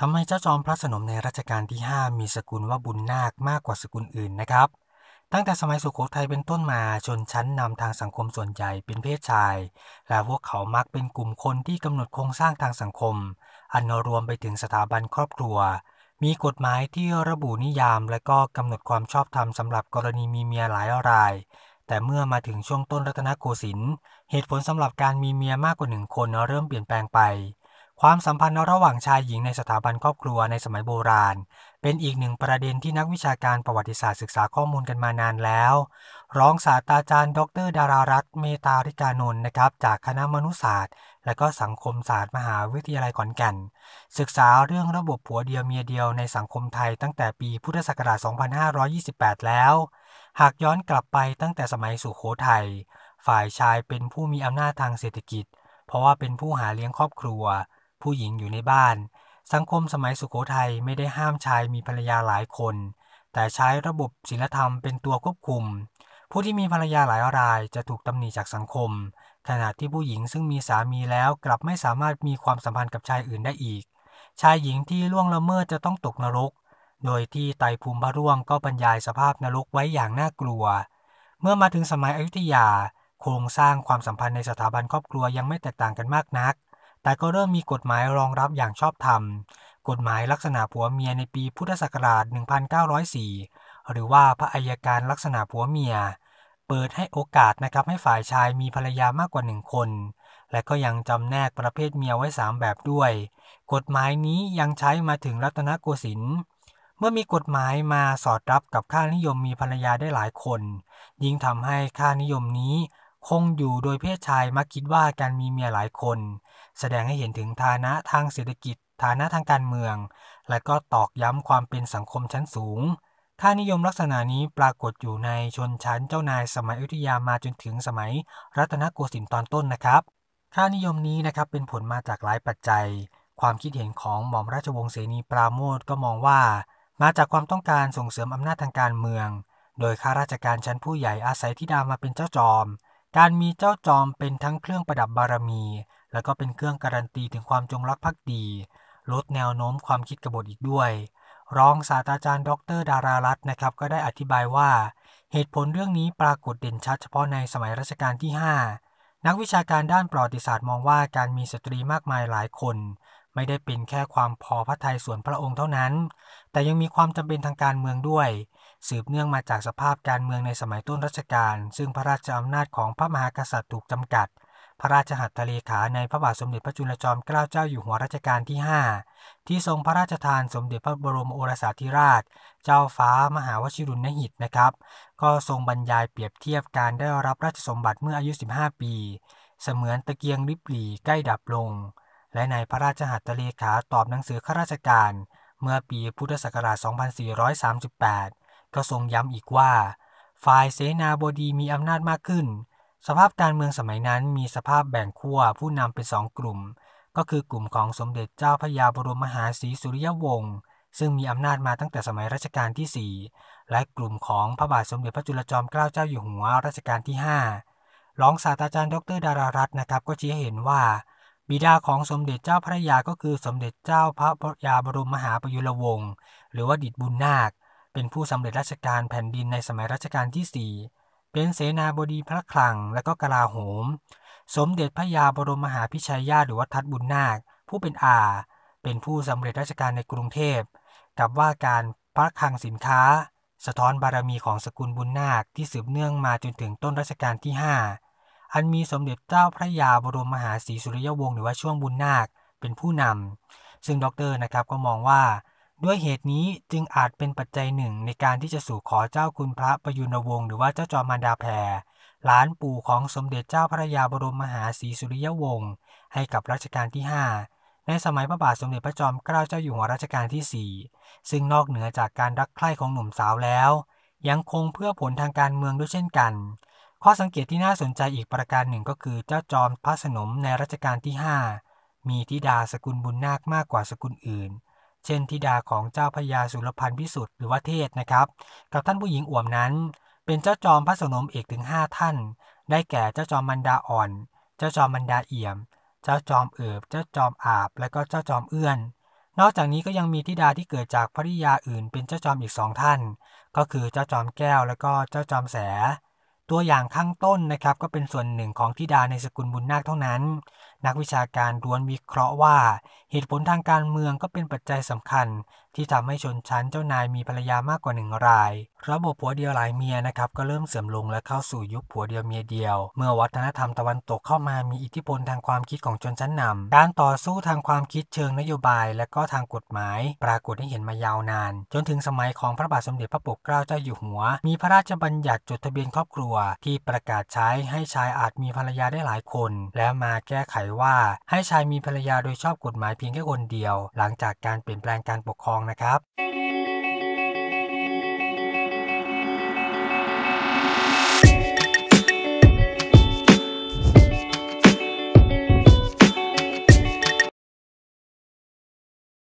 ทำให้เจ้าจอมพระสนมในรัชกาลที่ 5 มีสกุลว่าบุญนาคมากกว่าสกุลอื่นนะครับ ตั้งแต่สมัยสุโขทัยเป็นต้นมา ชนชั้นนำทางสังคมส่วนใหญ่เป็นเพศชาย และพวกเขามักเป็นกลุ่มคนที่กำหนดโครงสร้างทางสังคม อันรวมไปถึงสถาบันครอบครัว มีกฎหมายที่ระบุนิยามและก็กำหนดความชอบธรรมสำหรับกรณีมีเมียหลายรายแต่เมื่อมาถึงช่วงต้นรัตนโกสินทร์เหตุผลสำหรับการมีเมียมากกว่าหนึ่งคนเริ่มเปลี่ยนแปลงไปความสัมพันธ์ระหว่างชายหญิงในสถาบันครอบครัวในสมัยโบราณ เป็นอีกหนึ่งประเด็นที่นักวิชาการประวัติศาสตร์ศึกษาข้อมูลกันมานานแล้ว รองศาสตราจารย์ดร ดารารัตนเมตาริกานนท์นะครับจากคณะมนุษยศาสตร์ และก็สังคมศาสตร์มหาวิทยาลัยขอนแก่น ศึกษาเรื่องระบบผัวเดียวเมียเดียวในสังคมไทยตั้งแต่ปีพุทธศักราช 2528 แล้ว หากย้อนกลับไปตั้งแต่สมัยสุโขทยัยฝ่ายชายเป็นผู้มีอำนาจทางเศรษฐกิจ เพราะว่าเป็นผู้หาเลี้ยงครอบครัวผู้หญิงอยู่ในบ้าน สังคมสมัยสุโขทัยไม่ได้ห้ามชายมีภรรยาหลายคน แต่ใช้ระบบศีลธรรมเป็นตัวควบคุม ผู้ที่มีภรรยาหลายรายจะถูกตำหนิจากสังคม ขณะที่ผู้หญิงซึ่งมีสามีแล้วกลับไม่สามารถมีความสัมพันธ์กับชายอื่นได้อีก ชายหญิงที่ล่วงละเมิดจะต้องตกนรกโดยที่ไตภูมิพระร่วงก็บรรยายสภาพนรกไว้อย่างน่ากลัว เมื่อมาถึงสมัยอยุธยาโครงสร้างความสัมพันธ์ในสถาบันครอบครัวยังไม่แตกต่างกันมากนักแต่ก็เริ่มมีกฎหมายรองรับอย่างชอบธรรม กฎหมายลักษณะผัวเมียในปีพุทธศักราช 1904 หรือว่าพระอัยการลักษณะผัวเมีย เปิดให้โอกาสนะครับให้ฝ่ายชายมีภรรยามากกว่าหนึ่งคน และก็ยังจำแนกประเภทเมียไว้3แบบด้วย กฎหมายนี้ยังใช้มาถึงรัตนโกสินทร์เมื่อมีกฎหมายมาสอดรับกับค่านิยมมีภรรยาได้หลายคน ยิ่งทำให้ค่านิยมนี้คงอยู่โดยเพศชายมักคิดว่าการมีเมียหลายคน แสดงให้เห็นถึงฐานะทางเศรษฐกิจ ฐานะทางการเมือง และก็ตอกย้ำความเป็นสังคมชั้นสูง ค่านิยมลักษณะนี้ปรากฏอยู่ในชนชั้นเจ้านายสมัยอุทยามาจนถึงสมัยรัตนโกสินทร์ตอนต้นนะครับ ค่านิยมนี้นะครับเป็นผลมาจากหลายปัจจัย ความคิดเห็นของหม่อมราชวงศ์เสนีปราโมทก็มองว่า มาจากความต้องการส่งเสริมอำนาจทางการเมือง โดยข้าราชการชั้นผู้ใหญ่อาศัยธิดามาเป็นเจ้าจอมการมีเจ้าจอมเป็นทั้งเครื่องประดับบารมี และก็เป็นเครื่องการันตีถึงความจงรักภักดี ลดแนวโน้มความคิดกบฏอีกด้วย รองศาสตราจารย์ ดร ดารารัตน์นะครับก็ได้อธิบายว่า เหตุผลเรื่องนี้ปรากฏเด่นชัดเฉพาะในสมัยรัชกาลที่ 5นักวิชาการด้านประวัติศาสตร์มองว่าการมีสตรีมากมายหลายคน ไม่ได้เป็นแค่ความพอพระทัยส่วนพระองค์เท่านั้น แต่ยังมีความจำเป็นทางการเมืองด้วยสืบเนื่องมาจากสภาพการเมืองในสมัยต้นรัชกาล ซึ่งพระราชอำนาจของพระมหากษัตริย์ถูกจำกัด พระราชหัตถเลขาในพระบาทสมเด็จพระจุลจอมเกล้าเจ้าอยู่หัวรัชกาลที่ 5 ที่ทรงพระราชทานสมเด็จพระบรมโอรสาธิราช เจ้าฟ้ามหาวชิรุณหิตนะครับ ก็ทรงบรรยายเปรียบเทียบการได้รับราชสมบัติเมื่ออายุ 15 ปี เสมือนตะเกียงริบหลี่ใกล้ดับลง และในพระราชหัตถเลขาตอบหนังสือข้าราชการ เมื่อปีพุทธศักราช 2438ก็ทรงย้ำอีกว่าฝ่ายเสนาบดีมีอำนาจมากขึ้น สภาพการเมืองสมัยนั้นมีสภาพแบ่งขั้วผู้นำเป็นสองกลุ่ม ก็คือกลุ่มของสมเด็จเจ้าพระยาบรมมหาศรีสุริยวงศ์ ซึ่งมีอำนาจมาตั้งแต่สมัยรัชกาลที่ 4 และกลุ่มของพระบาทสมเด็จพระจุลจอมเกล้าเจ้าอยู่หัวรัชกาลที่5รองศาสตราจารย์ดร ดารารัตน์นะครับก็ชี้เห็นว่า บิดาของสมเด็จเจ้าพระยาก็คือสมเด็จเจ้าพระยาบรมมหาปยุรวงศ์ หรือว่าดิดบุญนาคเป็นผู้สำเร็จราชการแผ่นดินในสมัยรัชกาลที่ 4 เป็นเสนาบดีพระคลังและก็กลาโหม สมเด็จพระยาบรมมหาพิชัยญาติหรือวัดบุญนาค ผู้เป็นอาเป็นผู้สำเร็จราชการในกรุงเทพกับว่าการพระคลังสินค้า สะท้อนบารมีของสกุลบุญนาคที่สืบเนื่องมาจนถึงต้นรัชกาลที่ 5 อันมีสมเด็จเจ้าพระยาบรมมหาศรีสุริยวงศ์หรือว่าช่วงบุญนาคเป็นผู้นำซึ่งด็อกเตอร์นะครับก็มองว่าด้วยเหตุนี้จึงอาจเป็นปัจจัยหนึ่งในการที่จะสู่ขอเจ้าคุณพระประยุนวงศ์หรือว่าเจ้าจอมมารดาแพร หลานปู่ของสมเด็จเจ้าพระยาบรมมหาศรีสุริยวงศ์ ให้กับรัชกาลที่ 5 ในสมัยพระบาทสมเด็จพระจอมเกล้าเจ้าอยู่หัวรัชกาลที่ 4 ซึ่งนอกเหนือจากการรักใคร่ของหนุ่มสาวแล้ว ยังคงเพื่อผลทางการเมืองด้วยเช่นกัน ข้อสังเกตที่น่าสนใจอีกประการหนึ่งก็คือเจ้าจอมพระสนมในรัชกาลที่5มีธิดาสกุลบุญนาคมากกว่าสกุลอื่นเช่นธิดาของเจ้าพญาสุรพันธ์พิสุทธิ์หรือว่าเทศนะครับ กับท่านผู้หญิงอ่วมนั้น เป็นเจ้าจอมพระสนมเอกถึง5ท่าน ได้แก่เจ้าจอมมันดาอ่อน เจ้าจอมมันดาเอี่ยม เจ้าจอมเอิบ เจ้าจอมอาบ และก็เจ้าจอมเอื้อน นอกจากนี้ก็ยังมีธิดาที่เกิดจากภริยาอื่น เป็นเจ้าจอมอีกสองท่าน ก็คือเจ้าจอมแก้วและก็เจ้าจอมแส ตัวอย่างข้างต้นนะครับก็เป็นส่วนหนึ่งของธิดาในสกุลบุญนาคเท่านั้นนักวิชาการด้วนวิเคราะห์ว่า เหตุผลทางการเมืองก็เป็นปัจจัยสำคัญที่ทำให้ชนชั้นเจ้านายมีภรรยามากกว่าหนึ่งราย ระบบผัวเดียวหลายเมียนะครับก็เริ่มเสื่อมลงและเข้าสู่ยุคผัวเดียวเมียเดียว เมื่อวัฒนธรรมตะวันตกเข้ามามีอิทธิพลทางความคิดของชนชั้นนำการต่อสู้ทางความคิดเชิงนโยบาย และก็ทางกฎหมาย ปรากฏให้เห็นมายาวนาน จนถึงสมัยของพระบาทสมเด็จพระปกเกล้าเจ้าอยู่หัว มีพระราชบัญญัติจดทะเบียนครอบครัวที่ประกาศใช้ให้ชายอาจมีภรรยาได้หลายคน และมาแก้ไขว่าให้ชายมีภรรยาโดยชอบกฎหมายเพียงแค่คนเดียว หลังจากการเปลี่ยนแปลงการปกครองนะครับ